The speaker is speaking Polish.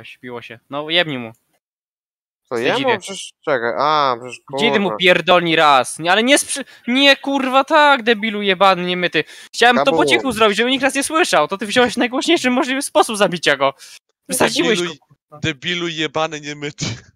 jakoś, biło się. No jebni mu. Co jemu? Przecież, czekaj, a, przecież mu pierdolni raz, nie, ale nie sprzy... Nie, kurwa, tak, debilu jebany, nie myty. Chciałem to po cichu zrobić, żeby nikt nas nie słyszał, to ty wziąłeś najgłośniejszy możliwy sposób zabicia go. Wysadziłeś go. Debilu jebany, nie myty.